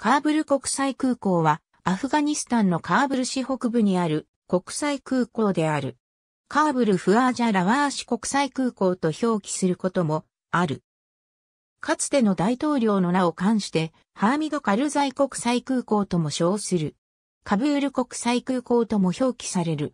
カーブル国際空港は、アフガニスタンのカーブル市北部にある国際空港である。カーブルフアージャラワーシ国際空港と表記することもある。かつての大統領の名を冠して、ハーミド・カルザイ国際空港とも称する。カブール国際空港とも表記される。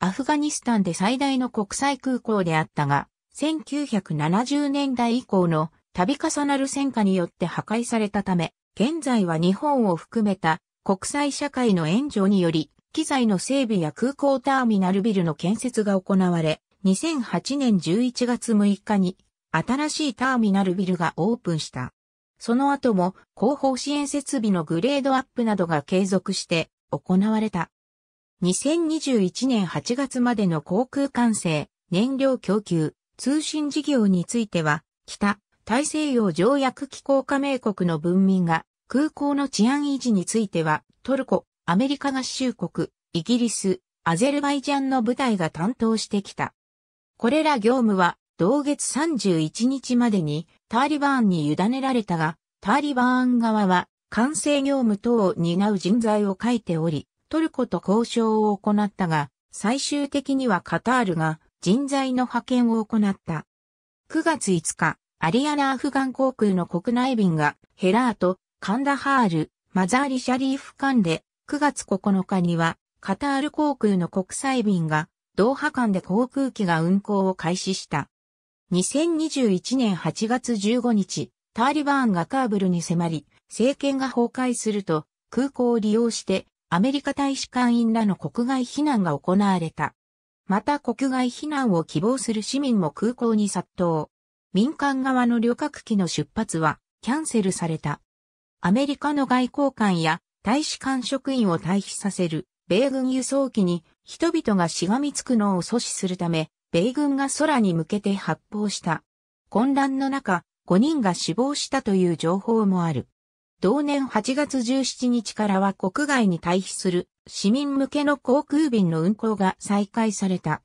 アフガニスタンで最大の国際空港であったが、1970年代以降の度重なる戦火によって破壊されたため、現在は日本を含めた国際社会の援助により、機材の整備や空港ターミナルビルの建設が行われ、2008年11月6日に新しいターミナルビルがオープンした。その後も後方支援設備のグレードアップなどが継続して行われた。2021年8月までの航空管制、燃料供給、通信事業については、北、大西洋条約機構加盟国の文民が空港の治安維持についてはトルコ、アメリカ合衆国、イギリス、アゼルバイジャンの部隊が担当してきた。これら業務は同月31日までにターリバーンに委ねられたが、ターリバーン側は完成業務等を担う人材を書いており、トルコと交渉を行ったが、最終的にはカタールが人材の派遣を行った。9月5日、アリアナ・アフガン航空の国内便がヘラート、カンダハール、マザーリ・シャリーフ間で9月9日にはカタール航空の国際便がドーハ間で航空機が運航を開始した。2021年8月15日、ターリバーンがカーブルに迫り、政権が崩壊すると空港を利用してアメリカ大使館員らの国外避難が行われた。また国外避難を希望する市民も空港に殺到。民間側の旅客機の出発はキャンセルされた。アメリカの外交官や大使館職員を退避させる米軍輸送機に人々がしがみつくのを阻止するため、米軍が空に向けて発砲した。混乱の中、5人が死亡したという情報もある。同年8月17日からは国外に退避する市民向けの航空便の運航が再開された。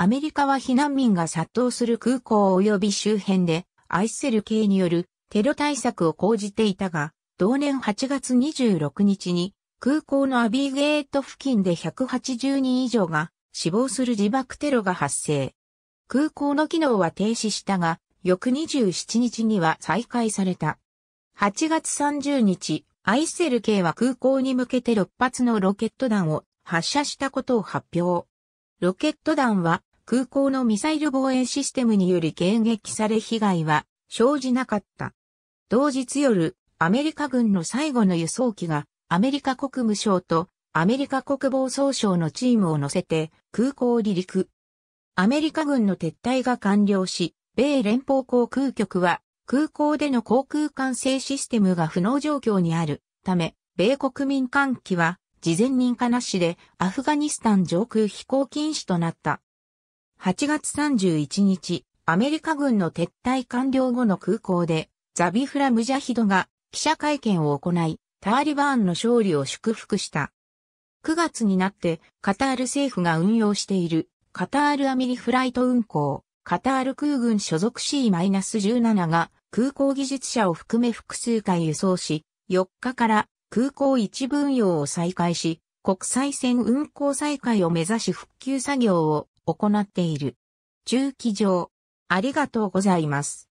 アメリカは避難民が殺到する空港及び周辺で、アイセル系によるテロ対策を講じていたが、同年8月26日に、空港のアビーゲート付近で180人以上が死亡する自爆テロが発生。空港の機能は停止したが、翌27日には再開された。8月30日、アイセル系は空港に向けて6発のロケット弾を発射したことを発表。ロケット弾は空港のミサイル防衛システムにより迎撃され被害は生じなかった。同日夜、アメリカ軍の最後の輸送機がアメリカ国務省とアメリカ国防総省のチームを乗せて空港離陸。アメリカ軍の撤退が完了し、米連邦航空局は空港での航空管制システムが不能状況にあるため、米国民間機は事前認可なしでアフガニスタン上空飛行禁止となった。8月31日、アメリカ軍の撤退完了後の空港で、ザビフラ・ムジャヒドが記者会見を行い、ターリバーンの勝利を祝福した。9月になってカタール政府が運用しているカタールアミリフライト運航、カタール空軍所属 C-17 が空港技術者を含め複数回輸送し、4日から空港一分用を再開し、国際線運航再開を目指し復旧作業を行っている。中期上、ありがとうございます。